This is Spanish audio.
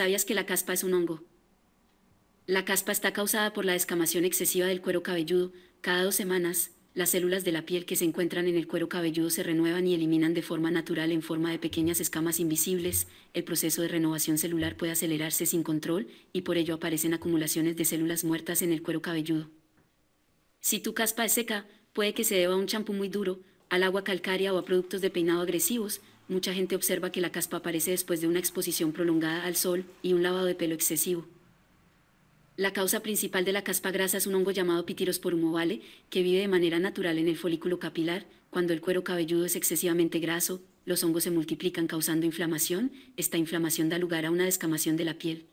¿Sabías que la caspa es un hongo? La caspa está causada por la descamación excesiva del cuero cabelludo. Cada dos semanas, las células de la piel que se encuentran en el cuero cabelludo se renuevan y eliminan de forma natural en forma de pequeñas escamas invisibles. El proceso de renovación celular puede acelerarse sin control y por ello aparecen acumulaciones de células muertas en el cuero cabelludo. Si tu caspa es seca, puede que se deba a un champú muy duro, al agua calcárea o a productos de peinado agresivos, mucha gente observa que la caspa aparece después de una exposición prolongada al sol y un lavado de pelo excesivo. La causa principal de la caspa grasa es un hongo llamado Pitirosporum ovale, que vive de manera natural en el folículo capilar. Cuando el cuero cabelludo es excesivamente graso, los hongos se multiplican causando inflamación. Esta inflamación da lugar a una descamación de la piel.